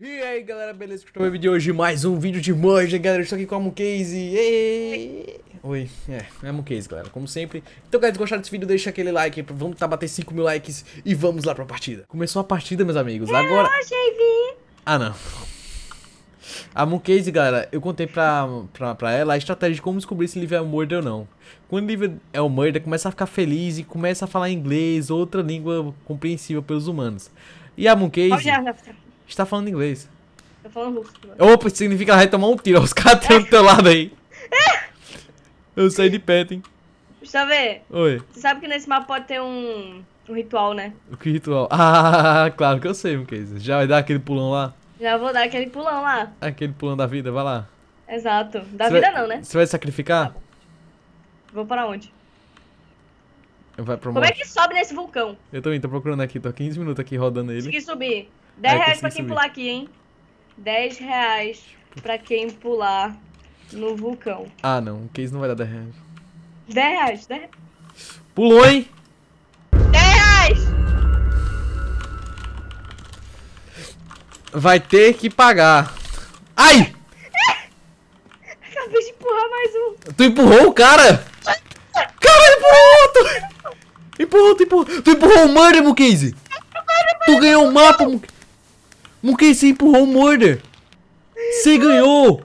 E aí galera, beleza? Estou meu vídeo de hoje? Mais um vídeo de manja, galera. estou aqui com a Mucase. Ei! Oi, é, é Mucase, galera, como sempre. Então, galera, se gostaram desse vídeo, deixa aquele like. Vamos tá, bater 5 mil likes e vamos lá pra partida. Começou a partida, meus amigos. Agora. Ah, não. A Mucase, galera, eu contei pra, pra, pra ela a estratégia de como descobrir se o livro é o murder ou não. Quando o livro é o murder, começa a ficar feliz e começa a falar inglês, outra língua compreensível pelos humanos. E a Mucase gente tá falando inglês. Tô falando russo. Opa, isso significa que ela vai tomar um tiro. Os caras estão do teu lado aí. Eu saí de perto, hein. ver. Oi. você sabe que nesse mapa pode ter um, um ritual, né? O que ritual? Ah, claro que eu sei, Mukesa. Já vai dar aquele pulão lá? Já vou dar aquele pulão lá. Aquele pulão da vida, vai lá. Exato. Da você vida vai, não, né? Você vai sacrificar? Tá vou para onde? Vai pro Como é que sobe nesse vulcão? Eu também tô procurando aqui, tô 15 minutos aqui rodando ele. Consegui subir. 10 Ai, reais pra quem subir. pular aqui, hein? 10 reais pra quem pular no vulcão. Ah, não. O case não vai dar 10 reais. 10 reais, 10 reais. Pulou, hein? 10 reais! Vai ter que pagar. Ai! Acabei de empurrar mais um. Tu empurrou o cara? Cara, empurrou outro! Empurrou, tu empurrou. Tu empurrou o Murder, Mukize! Tu ganhou o um mapa, Mukize! Monkey, você empurrou o Murder. Você ganhou.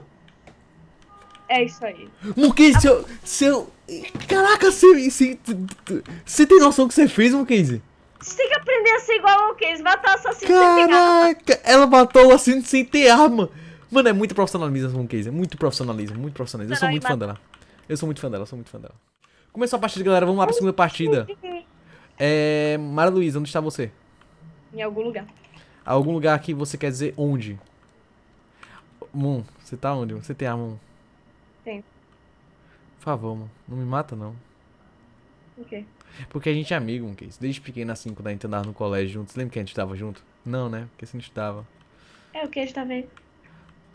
É isso aí. Monkey, seu... seu... Caraca, você, você, você tem noção do que você fez, Monkey? Você tem que aprender a ser igual ao Case, matar o assassino Caraca, sem ter arma. ela matou o assassino sem ter arma. Mano, é muito profissionalismo com é muito profissionalismo, muito profissionalismo. Eu sou muito fã dela. Eu sou muito fã dela, eu sou muito fã dela. Começou a partida, galera, vamos lá pra segunda partida. É... Mara Luiz, onde está você? Em algum lugar. Algum lugar que você quer dizer onde? Moon, você tá onde? Você tem a Moon? Tenho. Por favor, Moon. Não me mata, não. Por quê? Porque a gente é amigo, Moon, case. Desde pequeno assim, quando a gente andava no colégio juntos. Lembra que a gente estava junto? Não, né? Porque você não estudava. É, o que a gente tá vendo?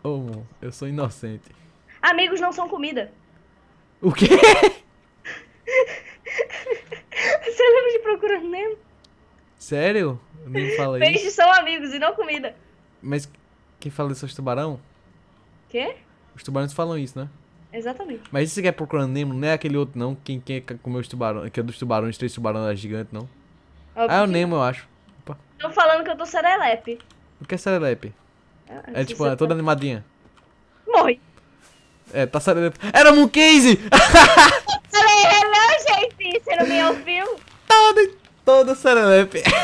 Ô, Moon, eu sou inocente. Amigos não são comida. O quê? você lembra de Procurando Nemo? Sério? Nem falei. Peixes são amigos e não comida. Mas quem fala isso é os tubarão? Quê? Os tubarões falam isso, né? Exatamente. Mas isso que é procurando Nemo, não é aquele outro não, quem, quem é comer os tubarões, que é dos tubarões, três tubarões é gigante, não? Óbvio ah, é o Nemo, eu acho. Opa. Tô falando que eu tô serelepe. O que é serelepe? Ah, é tipo, é toda tá- animadinha. Morre. É, tá serelepe. Era Moon Case! Falei, não, é gente, você não me ouviu? Todo todo serelepe.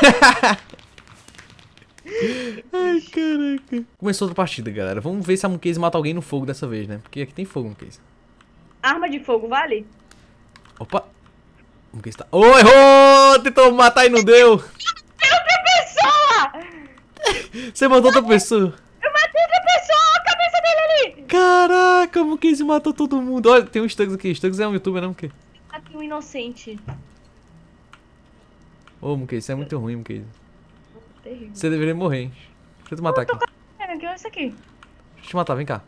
Ai, caraca. Começou outra partida, galera. Vamos ver se a Munkase mata alguém no fogo dessa vez, né? Porque aqui tem fogo, Munkase. Arma de fogo, vale? Opa. Munkase tá... Oh, errou! Tentou matar e não deu. É outra pessoa! Você matou outra pessoa. Eu matei outra pessoa! Olha a cabeça dele ali! Caraca, o matou todo mundo. Olha, tem um Stugs aqui. Stugs é um youtuber, não? Né, Munkase? Aqui um inocente. Ô, oh, Muquês, isso é muito ruim, Muquês. Terrível. Você deveria morrer, hein? Deixa eu te matar eu aqui. Aqui, é isso aqui. Deixa eu te matar, vem cá.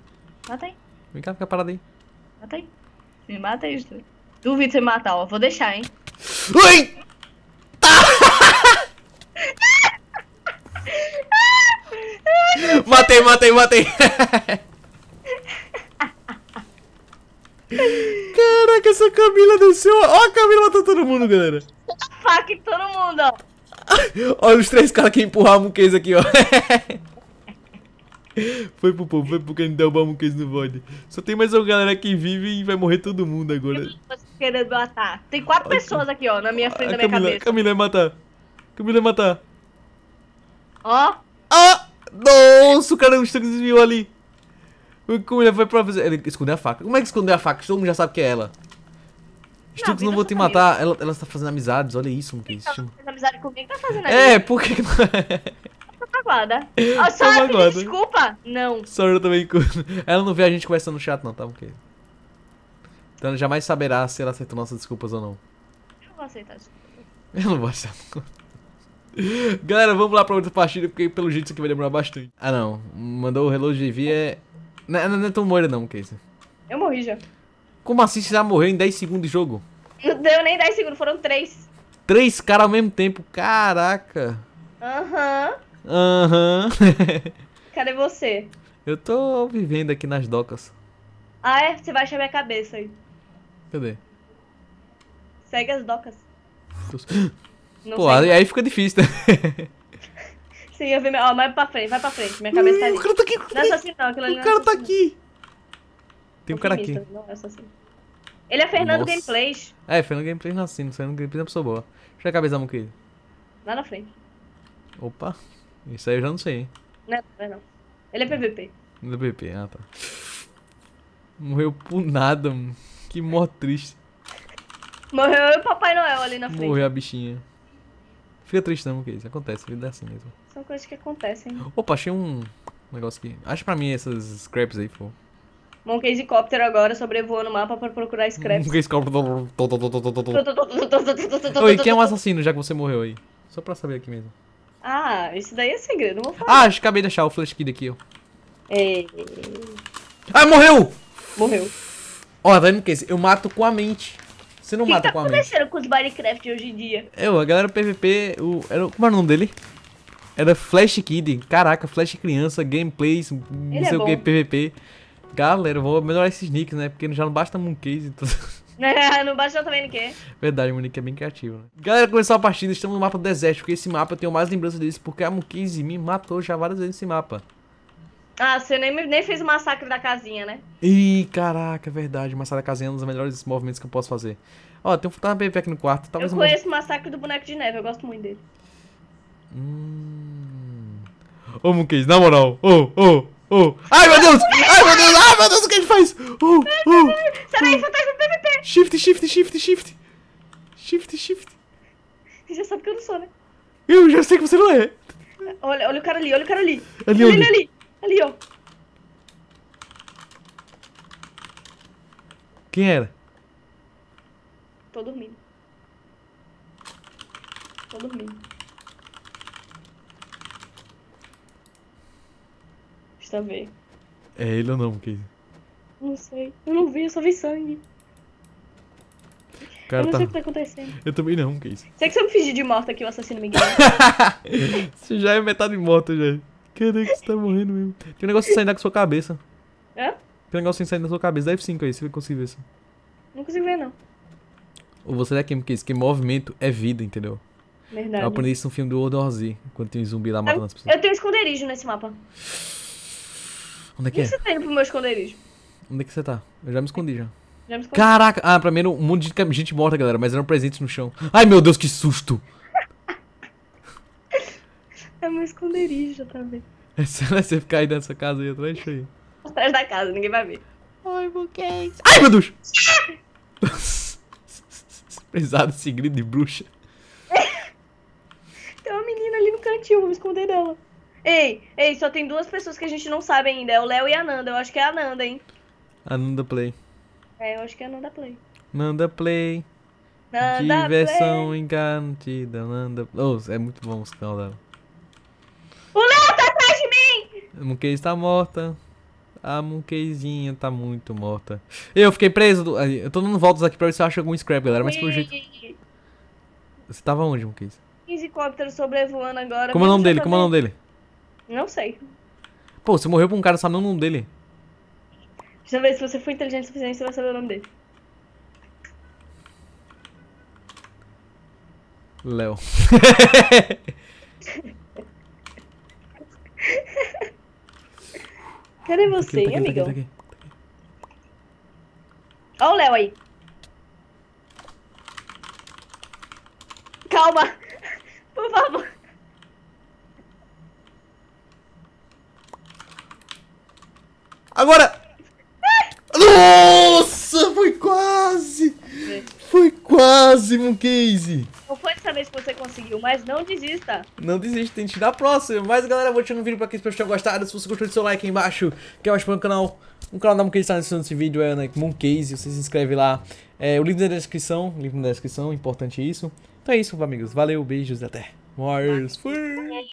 Mata aí. Vem cá, fica parado aí. Mata aí. Me mata aí, tu. Duvido você me matar, ó. Vou deixar, hein. Ui! Tá! matei, matei, matei. Caraca, essa Camila desceu. Ó, a Camila matou todo mundo, galera todo mundo, ó. Olha os três caras que empurraram o case aqui, ó. foi pro povo, foi porque que não um case no void. Só tem mais uma galera que vive e vai morrer todo mundo agora. Querendo matar. Tem quatro pessoas aqui, ó, na minha frente, na minha Camila, cabeça. Camila matar. Camila matar. Ó. Ah! Nossa, o cara não tanques desviou ali. Como ele foi pra fazer. Ele escondeu a faca. Como é que escondeu a faca? Todo mundo já sabe que é ela. Estou que não tipo, vou te matar. Ela, ela está fazendo amizades, olha isso, não que isso. Ela tá tipo. fazendo amizade comigo, tá fazendo é, amizade. É, por que Aguarda. Oh, sorry, aguarda. desculpa. Não. Sorry, eu também Ela não vê a gente conversando no chat, não, tá? Okay. Então ela jamais saberá se ela aceita nossas desculpas ou não. Eu não vou aceitar desculpas. Eu não vou aceitar. Galera, vamos lá pra outra partida, porque pelo jeito isso aqui vai demorar bastante. Ah, não. Mandou o relógio de vir Não, não, não é tão moira não, Casey. Eu morri já. Como assim você já morreu em 10 segundos de jogo? Não deu nem 10 segundos, foram 3. 3 caras ao mesmo tempo, caraca. Aham. Uhum. Aham. Uhum. Cadê você? Eu tô vivendo aqui nas docas. Ah, é? Você vai achar minha cabeça aí. Cadê? Segue as docas. Não Pô, aí, aí fica difícil, né? Sim, eu vi. Ó, vai pra frente, vai pra frente. Minha cabeça tá ali. O cara tá aqui. Não é assim, não, o é cara tá aqui. Tem um cara aqui. É assim. Ele é Fernando Nossa. Gameplays. É, Fernando Gameplays não é assino. Fernando Gameplays é uma pessoa boa. Deixa eu cabeça da querido. Lá na frente. Opa. Isso aí eu já não sei. hein. não é não. É Ele é PVP. Ele é PVP, ah tá. Morreu por nada, mano. Que mó triste. Morreu eu e o Papai Noel ali na frente. Morreu a bichinha. Fica triste não, porque isso acontece, vida é assim mesmo. São coisas que acontecem. Opa, achei um negócio aqui. Acha pra mim essas scraps aí, por Monkey's Copter agora sobrevoando o mapa pra procurar Scraps. Monkey's Copter. Oi, quem é um assassino já que você morreu aí? Só pra saber aqui mesmo. Ah, isso daí é segredo, não vou falar. Ah, acho que acabei de achar o Flash Kid aqui, ó. Ei. É. Ah, morreu! Morreu. Ó, tá vendo que eu mato com a mente. Você não que mata que tá com a mente. O que tá acontecendo com os Minecraft hoje em dia? Eu, a galera PVP, o, era, como era o nome dele? Era Flash Kid. Caraca, Flash Criança, gameplays, não Ele é sei é o que, PVP. Galera, vou melhorar esses nicks, né? Porque já não basta Mooncase e tudo. É, não basta também Nick. Verdade, o Nick é bem criativo, né? Galera, começou a partida, estamos no mapa do deserto, porque esse mapa eu tenho mais lembrança desse, porque a Mooncase me matou já várias vezes nesse mapa. Ah, você nem, nem fez o massacre da casinha, né? Ih, caraca, é verdade. O massacre da casinha é um dos melhores movimentos que eu posso fazer. Ó, tem um fantasma BP aqui no quarto. Talvez eu conheço o massacre do boneco de neve, eu gosto muito dele. Hum... Ô, Mooncase, na moral. Ô, ô, Oh. Ai, meu Deus! Ai, meu Deus! Ai, ah, meu Deus, o que a gente faz? sai daí, Sai daí, fantasma PVP! Shift, shift, shift, shift! Shift, shift! Você já sabe que eu não sou, né? Eu já sei que você não é! Olha, olha o cara ali, olha o cara ali! Ali, ali, ali! Ali, ó! Quem era? Tô dormindo. Tô dormindo. também. É ele ou não, que Não sei. Eu não vi, eu só vi sangue. Cara, eu não tá... sei o que tá acontecendo. Eu também não, Casey. Será que você eu me fingir de morta aqui, o assassino me você já é metade morta, já. Caraca, você tá morrendo mesmo. Tem um negócio saindo da sua cabeça. Hã? Tem um negócio saindo da sua cabeça. Dá F5 aí, se você conseguir ver isso. Não consigo ver, não. Ou você é quem que movimento é vida, entendeu? Verdade. Eu aprendi isso no filme do Odorzi, quando tem um zumbi lá matando as pessoas. Eu tenho um esconderijo nesse mapa. Onde é que é? O que você pro meu esconderijo? Onde é que você tá? Eu já me escondi já. Já me escondi. Caraca! Ah, pra mim era um monte de gente morta, galera, mas eram presentes no chão. Ai, meu Deus, que susto! é meu esconderijo também. É sério você ficar aí nessa casa aí atrás? Deixa aí. Atrás da casa, ninguém vai ver. Ai, buquês. É Ai, meu Deus! Prezado esse grito de bruxa. Tem uma menina ali no cantinho, vou me esconder dela. Ei, ei, só tem duas pessoas que a gente não sabe ainda. É o Léo e a Nanda. Eu acho que é a Nanda, hein? A Nanda Play. É, eu acho que é a Nanda Play. Nanda Play. Nanda Diversão Play. Nanda. Oh, é muito bom o sinal dela. O Léo tá atrás de mim! A Monkey tá morta. A Monkeyzinha tá muito morta. Eu fiquei preso. Do... Eu tô dando voltas aqui pra ver se eu acho algum scrap, galera. Mas pelo jeito. Você tava onde, Monkey? 15 copters sobrevoando agora. Como é o nome dele? Como é o nome dele? Não sei. Pô, você morreu pra um cara sabendo o nome dele. Deixa eu ver, se você for inteligente o suficiente, você vai saber o nome dele. Léo. Cadê tá você, tá aqui, amigão? Tá aqui, tá aqui, Olha o Léo aí. Calma. Por favor. Agora! Nossa, foi quase! Foi quase, Mooncase! Não foi dessa vez que você conseguiu, mas não desista. Não desista, tente dar a próxima. Mas, galera, vou deixando o vídeo pra quem espero que tenham gostado. Se você gostou, deixa seu like aí embaixo. Quer mais para o canal? Um canal da Moncase está assistindo esse vídeo, é né, Moncase. Você se inscreve lá. É, o link na descrição. Link na descrição, é importante isso. Então é isso, amigos. Valeu, beijos e até. Mars.